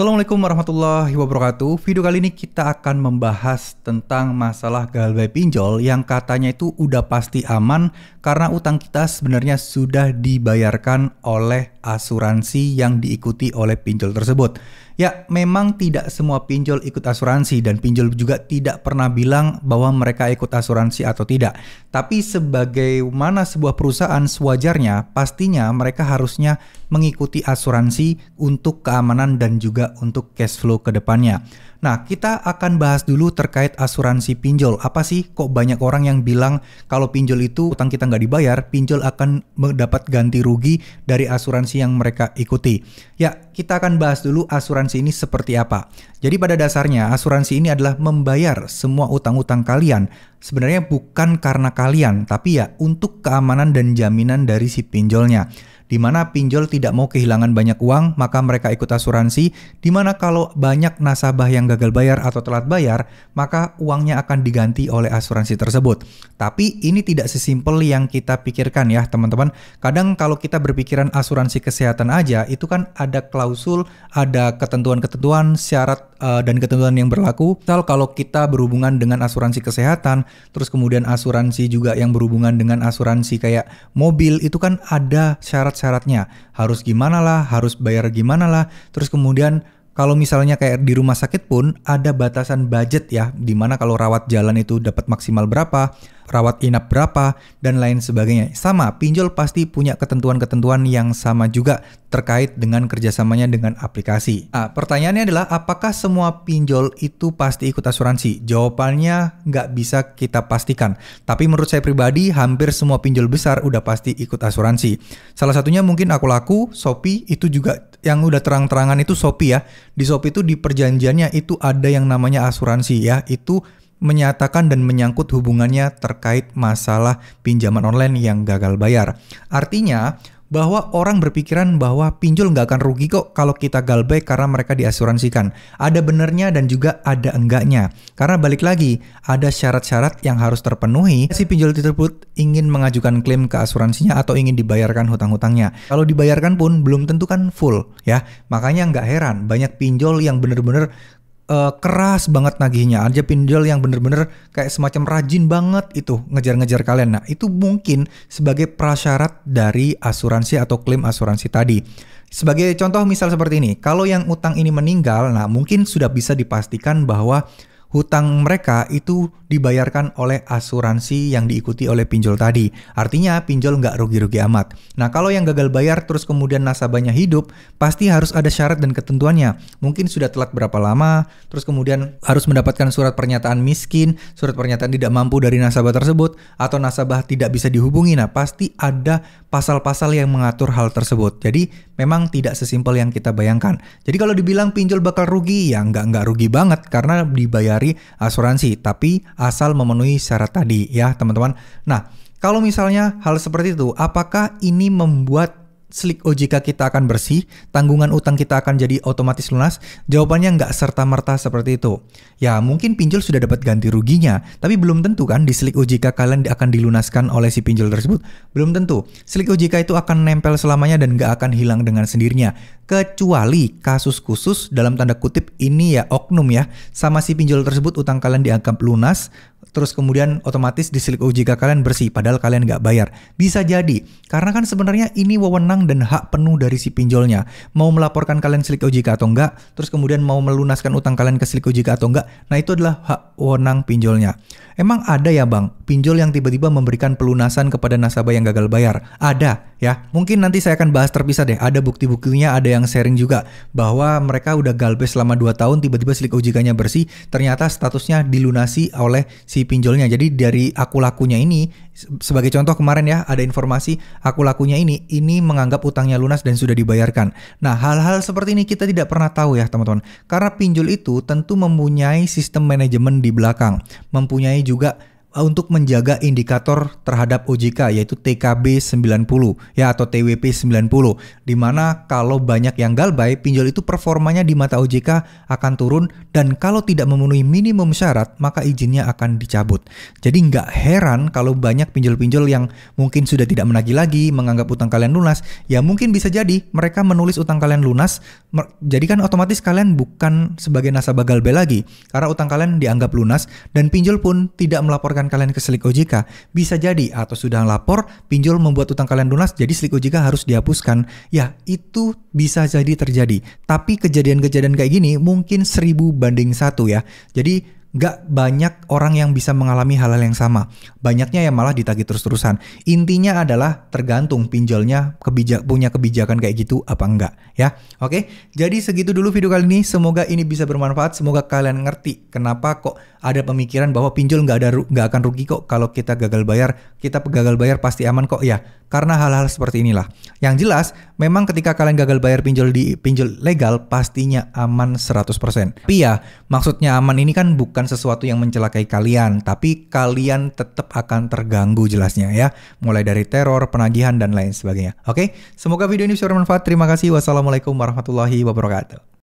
Assalamualaikum warahmatullahi wabarakatuh. Video kali ini kita akan membahas tentang masalah galway pinjol yang katanya itu udah pasti aman karena utang kita sebenarnya sudah dibayarkan oleh asuransi yang diikuti oleh pinjol tersebut. Ya, memang tidak semua pinjol ikut asuransi dan pinjol juga tidak pernah bilang bahwa mereka ikut asuransi atau tidak. Tapi sebagaimana sebuah perusahaan sewajarnya, pastinya mereka harusnya mengikuti asuransi untuk keamanan dan juga untuk cash flow ke depannya. Nah, kita akan bahas dulu terkait asuransi pinjol. Apa sih kok banyak orang yang bilang kalau pinjol itu utang kita nggak dibayar, pinjol akan mendapat ganti rugi dari asuransi yang mereka ikuti. Ya, kita akan bahas dulu asuransi ini seperti apa. Jadi pada dasarnya asuransi ini adalah membayar semua utang-utang kalian. Sebenarnya bukan karena kalian, tapi ya untuk keamanan dan jaminan dari si pinjolnya di mana pinjol tidak mau kehilangan banyak uang, maka mereka ikut asuransi, di mana kalau banyak nasabah yang gagal bayar atau telat bayar, maka uangnya akan diganti oleh asuransi tersebut. Tapi ini tidak sesimpel yang kita pikirkan ya teman-teman. Kadang kalau kita berpikiran asuransi kesehatan aja, itu kan ada klausul, ada ketentuan-ketentuan, syarat uh, dan ketentuan yang berlaku. Misal kalau kita berhubungan dengan asuransi kesehatan, terus kemudian asuransi juga yang berhubungan dengan asuransi kayak mobil, itu kan ada syarat syarat-syaratnya. Harus gimana lah, harus bayar gimana lah. Terus kemudian kalau misalnya kayak di rumah sakit pun ada batasan budget ya, dimana kalau rawat jalan itu dapat maksimal berapa, rawat inap berapa, dan lain sebagainya. Sama, pinjol pasti punya ketentuan-ketentuan yang sama juga terkait dengan kerjasamanya dengan aplikasi. Nah, pertanyaannya adalah apakah semua pinjol itu pasti ikut asuransi? Jawabannya nggak bisa kita pastikan. Tapi menurut saya pribadi, hampir semua pinjol besar udah pasti ikut asuransi. Salah satunya mungkin aku laku, Shopee itu juga yang udah terang-terangan itu Shopee ya. Di Shopee itu di perjanjiannya itu ada yang namanya asuransi ya. Itu menyatakan dan menyangkut hubungannya terkait masalah pinjaman online yang gagal bayar. Artinya, bahwa orang berpikiran bahwa pinjol nggak akan rugi kok kalau kita galbe karena mereka diasuransikan. Ada benernya dan juga ada enggaknya. Karena balik lagi, ada syarat-syarat yang harus terpenuhi si pinjol tersebut ingin mengajukan klaim ke asuransinya atau ingin dibayarkan hutang-hutangnya. Kalau dibayarkan pun belum tentu kan full ya. Makanya nggak heran banyak pinjol yang bener-bener uh, keras banget nagihnya. aja pinjol yang bener-bener kayak semacam rajin banget itu ngejar-ngejar kalian. Nah, itu mungkin sebagai prasyarat dari asuransi atau klaim asuransi tadi. Sebagai contoh misal seperti ini, kalau yang utang ini meninggal, nah mungkin sudah bisa dipastikan bahwa hutang mereka itu dibayarkan oleh asuransi yang diikuti oleh pinjol tadi. Artinya pinjol nggak rugi-rugi amat. Nah kalau yang gagal bayar terus kemudian nasabahnya hidup, pasti harus ada syarat dan ketentuannya. Mungkin sudah telat berapa lama, terus kemudian harus mendapatkan surat pernyataan miskin, surat pernyataan tidak mampu dari nasabah tersebut, atau nasabah tidak bisa dihubungi. Nah pasti ada pasal-pasal yang mengatur hal tersebut. Jadi memang tidak sesimpel yang kita bayangkan. Jadi kalau dibilang pinjol bakal rugi, ya nggak nggak rugi banget karena dibayari asuransi. Tapi asal memenuhi syarat tadi ya teman-teman. Nah, kalau misalnya hal seperti itu, apakah ini membuat slik OJK kita akan bersih, tanggungan utang kita akan jadi otomatis lunas? Jawabannya nggak serta-merta seperti itu. Ya, mungkin pinjol sudah dapat ganti ruginya, tapi belum tentu kan di slik OJK kalian akan dilunaskan oleh si pinjol tersebut? Belum tentu. Slik OJK itu akan nempel selamanya dan nggak akan hilang dengan sendirinya. Kecuali kasus khusus dalam tanda kutip ini ya oknum ya, sama si pinjol tersebut utang kalian dianggap lunas, terus kemudian otomatis diselip OJK kalian bersih padahal kalian nggak bayar. Bisa jadi, karena kan sebenarnya ini wewenang dan hak penuh dari si pinjolnya. Mau melaporkan kalian silik OJK atau enggak, terus kemudian mau melunaskan utang kalian ke silik OJK atau enggak, nah itu adalah hak wewenang pinjolnya. Emang ada ya bang, pinjol yang tiba-tiba memberikan pelunasan kepada nasabah yang gagal bayar? Ada ya, mungkin nanti saya akan bahas terpisah deh, ada bukti-buktinya, ada yang sharing juga, bahwa mereka udah galbe selama 2 tahun, tiba-tiba silik OJK-nya bersih, ternyata statusnya dilunasi oleh si pinjolnya. Jadi dari aku lakunya ini sebagai contoh kemarin ya ada informasi aku lakunya ini ini menganggap utangnya lunas dan sudah dibayarkan. Nah, hal-hal seperti ini kita tidak pernah tahu ya, teman-teman. Karena pinjol itu tentu mempunyai sistem manajemen di belakang, mempunyai juga Uh, untuk menjaga indikator terhadap OJK yaitu TKB 90 ya atau TWP 90 di mana kalau banyak yang galbay pinjol itu performanya di mata OJK akan turun dan kalau tidak memenuhi minimum syarat maka izinnya akan dicabut. Jadi nggak heran kalau banyak pinjol-pinjol yang mungkin sudah tidak menagih lagi menganggap utang kalian lunas ya mungkin bisa jadi mereka menulis utang kalian lunas jadi kan otomatis kalian bukan sebagai nasabah galbay lagi karena utang kalian dianggap lunas dan pinjol pun tidak melaporkan misalkan kalian ke Slik OJK, bisa jadi atau sudah lapor, pinjol membuat utang kalian lunas, jadi Slik OJK harus dihapuskan. Ya, itu bisa jadi terjadi. Tapi kejadian-kejadian kayak gini mungkin seribu banding satu ya. Jadi Gak banyak orang yang bisa mengalami hal-hal yang sama. Banyaknya yang malah ditagih terus-terusan. Intinya adalah tergantung pinjolnya kebijak punya kebijakan kayak gitu apa enggak ya. Oke, jadi segitu dulu video kali ini. Semoga ini bisa bermanfaat. Semoga kalian ngerti kenapa kok ada pemikiran bahwa pinjol nggak ada nggak akan rugi kok kalau kita gagal bayar. Kita gagal bayar pasti aman kok ya. Karena hal-hal seperti inilah. Yang jelas, memang ketika kalian gagal bayar pinjol di pinjol legal pastinya aman 100%. Tapi ya, maksudnya aman ini kan bukan bukan sesuatu yang mencelakai kalian, tapi kalian tetap akan terganggu jelasnya ya. Mulai dari teror, penagihan, dan lain sebagainya. Oke, semoga video ini bisa bermanfaat. Terima kasih. Wassalamualaikum warahmatullahi wabarakatuh.